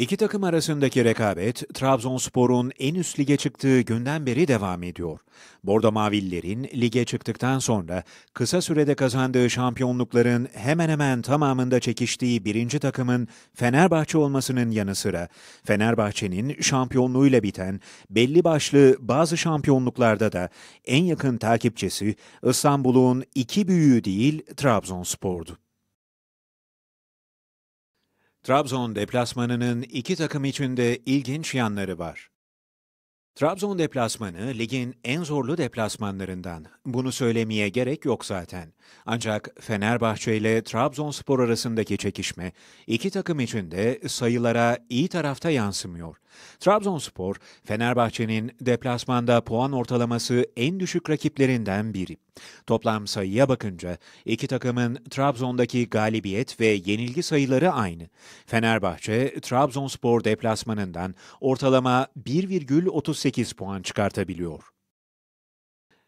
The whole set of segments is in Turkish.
İki takım arasındaki rekabet Trabzonspor'un en üst lige çıktığı günden beri devam ediyor. Bordo Mavillerin lige çıktıktan sonra kısa sürede kazandığı şampiyonlukların hemen hemen tamamında çekiştiği birinci takımın Fenerbahçe olmasının yanı sıra Fenerbahçe'nin şampiyonluğuyla biten belli başlı bazı şampiyonluklarda da en yakın takipçisi İstanbul'un iki büyüğü değil Trabzonspor'du. Trabzon deplasmanının iki takım içinde ilginç yanları var. Trabzon deplasmanı ligin en zorlu deplasmanlarından. Bunu söylemeye gerek yok zaten. Ancak Fenerbahçe ile Trabzonspor arasındaki çekişme iki takım için de sayılara iyi tarafta yansımıyor. Trabzonspor, Fenerbahçe'nin deplasmanda puan ortalaması en düşük rakiplerinden biri. Toplam sayıya bakınca iki takımın Trabzon'daki galibiyet ve yenilgi sayıları aynı. Fenerbahçe, Trabzonspor deplasmanından ortalama 1,38 38 puan çıkartabiliyor.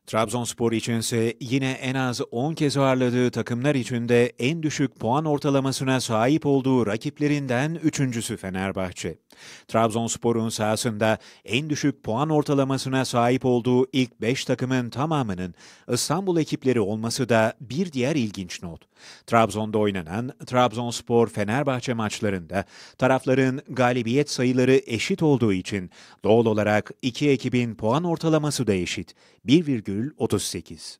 Trabzonspor içinse yine en az 10 kez ağırladığı takımlar içinde en düşük puan ortalamasına sahip olduğu rakiplerinden üçüncüsü Fenerbahçe. Trabzonspor'un sahasında en düşük puan ortalamasına sahip olduğu ilk 5 takımın tamamının İstanbul ekipleri olması da bir diğer ilginç not. Trabzon'da oynanan Trabzonspor-Fenerbahçe maçlarında tarafların galibiyet sayıları eşit olduğu için doğal olarak iki ekibin puan ortalaması da eşit 1,38.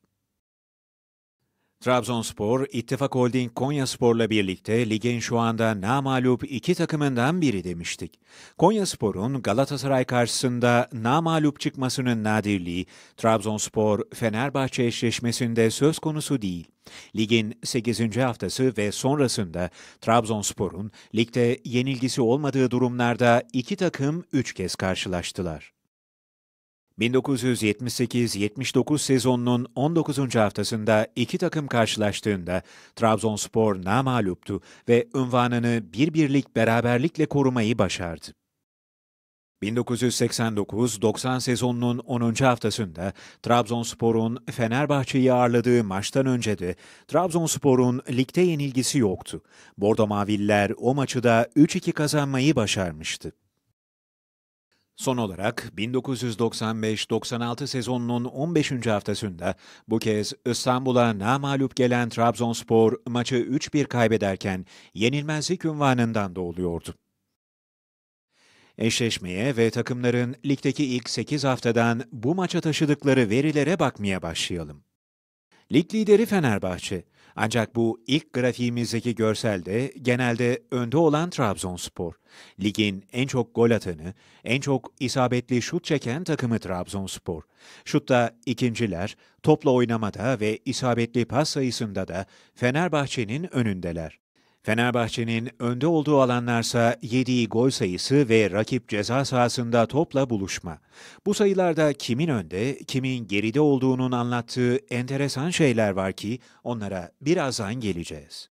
Trabzonspor, İttifak Holding Konyaspor'la birlikte ligin şu anda namalup iki takımından biri demiştik. Konyaspor'un Galatasaray karşısında namalup çıkmasının nadirliği, Trabzonspor-Fenerbahçe eşleşmesinde söz konusu değil. Ligin 8. haftası ve sonrasında Trabzonspor'un ligde yenilgisi olmadığı durumlarda iki takım üç kez karşılaştılar. 1978-79 sezonunun 19. haftasında iki takım karşılaştığında Trabzonspor namaluptu ve ünvanını bir birlik beraberlikle korumayı başardı. 1989-90 sezonunun 10. haftasında Trabzonspor'un Fenerbahçe'yi ağırladığı maçtan önce de Trabzonspor'un ligde yenilgisi yoktu. Bordo Maviller o maçı da 3-2 kazanmayı başarmıştı. Son olarak 1995-96 sezonunun 15. haftasında bu kez İstanbul'a namalup gelen Trabzonspor maçı 3-1 kaybederken yenilmezlik ünvanından doğuluyordu. Eşleşmeye ve takımların ligdeki ilk 8 haftadan bu maça taşıdıkları verilere bakmaya başlayalım. Lig lideri Fenerbahçe, ancak bu ilk grafiğimizdeki görselde genelde önde olan Trabzonspor. Ligin en çok gol atanı, en çok isabetli şut çeken takımı Trabzonspor. Şutta ikinciler, topla oynamada ve isabetli pas sayısında da Fenerbahçe'nin önündeler. Fenerbahçe'nin önde olduğu alanlarsa yediği gol sayısı ve rakip ceza sahasında topla buluşma. Bu sayılarda kimin önde, kimin geride olduğunun anlattığı enteresan şeyler var ki onlara birazdan geleceğiz.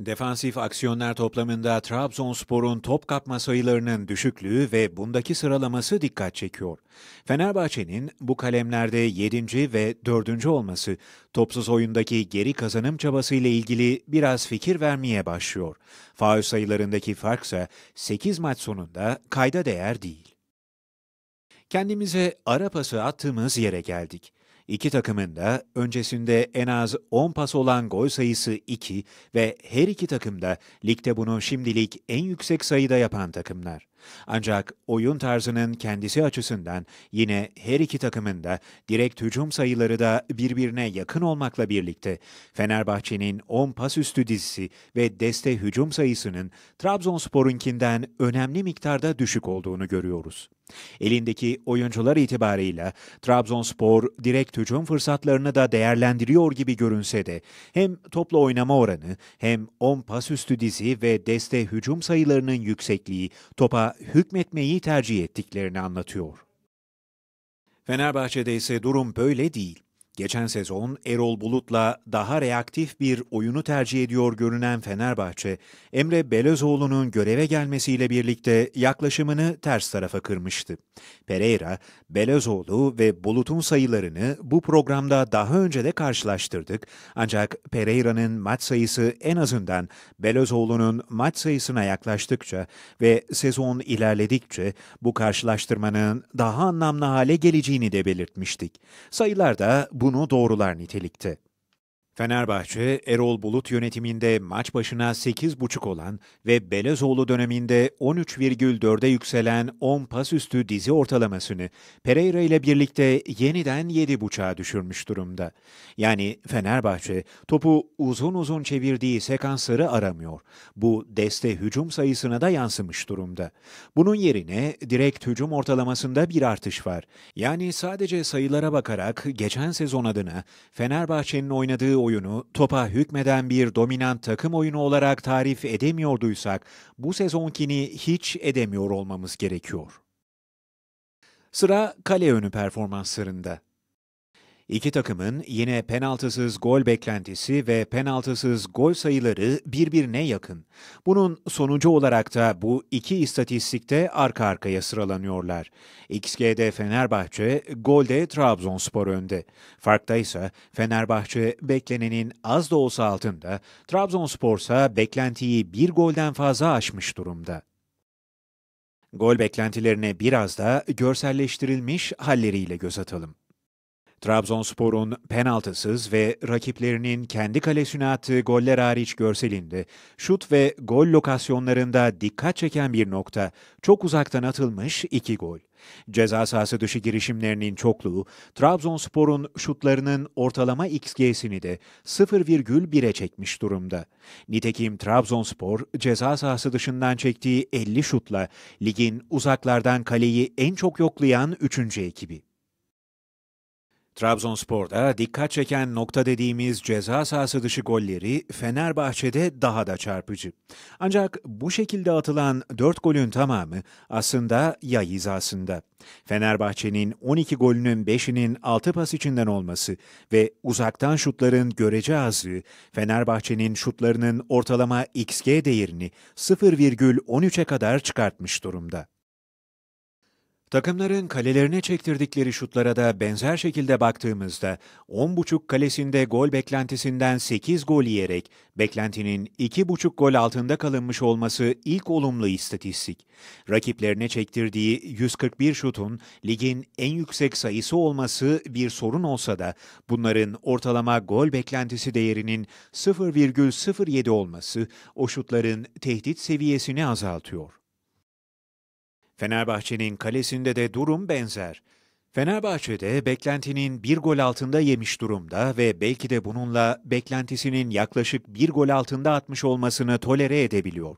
Defansif aksiyonlar toplamında Trabzonspor'un top kapma sayılarının düşüklüğü ve bundaki sıralaması dikkat çekiyor. Fenerbahçe'nin bu kalemlerde 7. ve 4. olması topsuz oyundaki geri kazanım çabasıyla ilgili biraz fikir vermeye başlıyor. Faul sayılarındaki farksa 8 maç sonunda kayda değer değil. Kendimize ara pası attığımız yere geldik. İki takımın da öncesinde en az 10 pas olan gol sayısı 2 ve her iki takım da ligde bunu şimdilik en yüksek sayıda yapan takımlar. Ancak oyun tarzının kendisi açısından yine her iki takımın da direkt hücum sayıları da birbirine yakın olmakla birlikte Fenerbahçe'nin 10 pas üstü dizisi ve deste hücum sayısının Trabzonspor'unkinden önemli miktarda düşük olduğunu görüyoruz. Elindeki oyuncular itibarıyla Trabzonspor direkt hücum fırsatlarını da değerlendiriyor gibi görünse de hem topla oynama oranı hem 10 pas üstü dizi ve deste hücum sayılarının yüksekliği topa hükmetmeyi tercih ettiklerini anlatıyor. Fenerbahçe'de ise durum böyle değil. Geçen sezon Erol Bulut'la daha reaktif bir oyunu tercih ediyor görünen Fenerbahçe, Emre Belözoğlu'nun göreve gelmesiyle birlikte yaklaşımını ters tarafa kırmıştı. Pereira, Belözoğlu ve Bulut'un sayılarını bu programda daha önce de karşılaştırdık ancak Pereira'nın maç sayısı en azından Belözoğlu'nun maç sayısına yaklaştıkça ve sezon ilerledikçe bu karşılaştırmanın daha anlamlı hale geleceğini de belirtmiştik. Sayılar da bu bunu doğrular nitelikte. Fenerbahçe, Erol Bulut yönetiminde maç başına 8,5 olan ve Belezoğlu döneminde 13,4'e yükselen 10 pas üstü dizi ortalamasını Pereira ile birlikte yeniden 7,5'a düşürmüş durumda. Yani Fenerbahçe topu uzun uzun çevirdiği sekansları aramıyor. Bu deste hücum sayısına da yansımış durumda. Bunun yerine direkt hücum ortalamasında bir artış var. Yani sadece sayılara bakarak geçen sezon adına Fenerbahçe'nin oynadığı oyunu topa hükmeden bir dominant takım oyunu olarak tarif edemiyorduysak bu sezonkini hiç edemiyor olmamız gerekiyor. Sıra kale önü performanslarında. İki takımın yine penaltısız gol beklentisi ve penaltısız gol sayıları birbirine yakın. Bunun sonucu olarak da bu iki istatistikte arka arkaya sıralanıyorlar. XG'de Fenerbahçe, golde Trabzonspor önde. Farkta ise Fenerbahçe beklenenin az da olsa altında, Trabzonspor ise beklentiyi bir golden fazla aşmış durumda. Gol beklentilerine biraz da görselleştirilmiş halleriyle göz atalım. Trabzonspor'un penaltısız ve rakiplerinin kendi kalesine attığı goller hariç görselinde, şut ve gol lokasyonlarında dikkat çeken bir nokta, çok uzaktan atılmış iki gol. Ceza sahası dışı girişimlerinin çokluğu, Trabzonspor'un şutlarının ortalama XG'sini de 0,1'e çekmiş durumda. Nitekim Trabzonspor, ceza sahası dışından çektiği 50 şutla ligin uzaklardan kaleyi en çok yoklayan 3. ekibi. Trabzonspor'da dikkat çeken nokta dediğimiz ceza sahası dışı golleri Fenerbahçe'de daha da çarpıcı. Ancak bu şekilde atılan 4 golün tamamı aslında ya hizasında. Fenerbahçe'nin 12 golünün 5'inin 6 pas içinden olması ve uzaktan şutların görece azlığı Fenerbahçe'nin şutlarının ortalama XG değerini 0,13'e kadar çıkartmış durumda. Takımların kalelerine çektirdikleri şutlara da benzer şekilde baktığımızda 10.5 kalesinde gol beklentisinden 8 gol yiyerek beklentinin 2.5 gol altında kalınmış olması ilk olumlu istatistik. Rakiplerine çektirdiği 141 şutun ligin en yüksek sayısı olması bir sorun olsa da bunların ortalama gol beklentisi değerinin 0,07 olması o şutların tehdit seviyesini azaltıyor. Fenerbahçe'nin kalesinde de durum benzer. Fenerbahçe'de beklentinin bir gol altında yemiş durumda ve belki de bununla beklentisinin yaklaşık bir gol altında atmış olmasını tolere edebiliyor.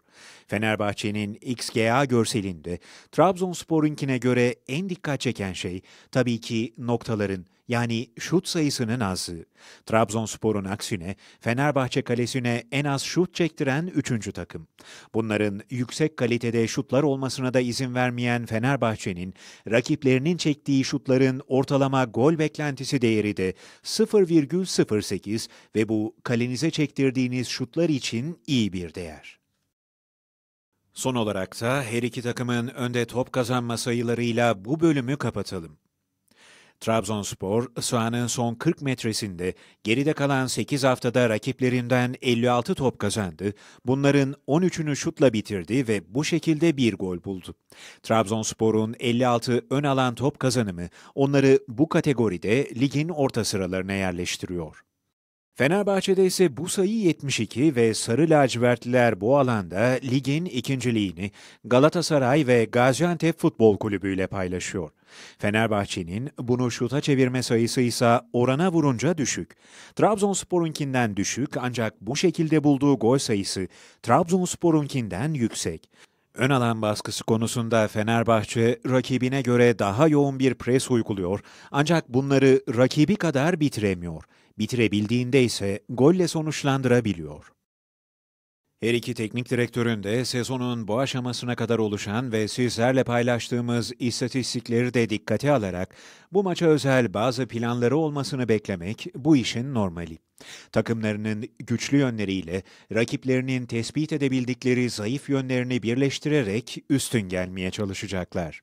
Fenerbahçe'nin XGA görselinde Trabzonspor'unkine göre en dikkat çeken şey tabii ki noktaların yani şut sayısının azı. Trabzonspor'un aksine Fenerbahçe kalesine en az şut çektiren üçüncü takım. Bunların yüksek kalitede şutlar olmasına da izin vermeyen Fenerbahçe'nin rakiplerinin çektiği şutların ortalama gol beklentisi değeri de 0,08 ve bu kalenize çektirdiğiniz şutlar için iyi bir değer. Son olarak da her iki takımın önde top kazanma sayılarıyla bu bölümü kapatalım. Trabzonspor, sahanın son 40 metresinde geride kalan 8 haftada rakiplerinden 56 top kazandı. Bunların 13'ünü şutla bitirdi ve bu şekilde bir gol buldu. Trabzonspor'un 56 ön alan top kazanımı onları bu kategoride ligin orta sıralarına yerleştiriyor. Fenerbahçe'de ise bu sayı 72 ve Sarı Lacivertliler bu alanda ligin ikinciliğini Galatasaray ve Gaziantep Futbol Kulübü ile paylaşıyor. Fenerbahçe'nin bunu şuta çevirme sayısı ise orana vurunca düşük. Trabzonspor'unkinden düşük ancak bu şekilde bulduğu gol sayısı Trabzonspor'unkinden yüksek. Ön alan baskısı konusunda Fenerbahçe rakibine göre daha yoğun bir pres uyguluyor ancak bunları rakibi kadar bitiremiyor. Bitirebildiğinde ise golle sonuçlandırabiliyor. Her iki teknik direktörün de sezonun bu aşamasına kadar oluşan ve sizlerle paylaştığımız istatistikleri de dikkate alarak bu maça özel bazı planları olmasını beklemek bu işin normali. Takımlarının güçlü yönleriyle rakiplerinin tespit edebildikleri zayıf yönlerini birleştirerek üstün gelmeye çalışacaklar.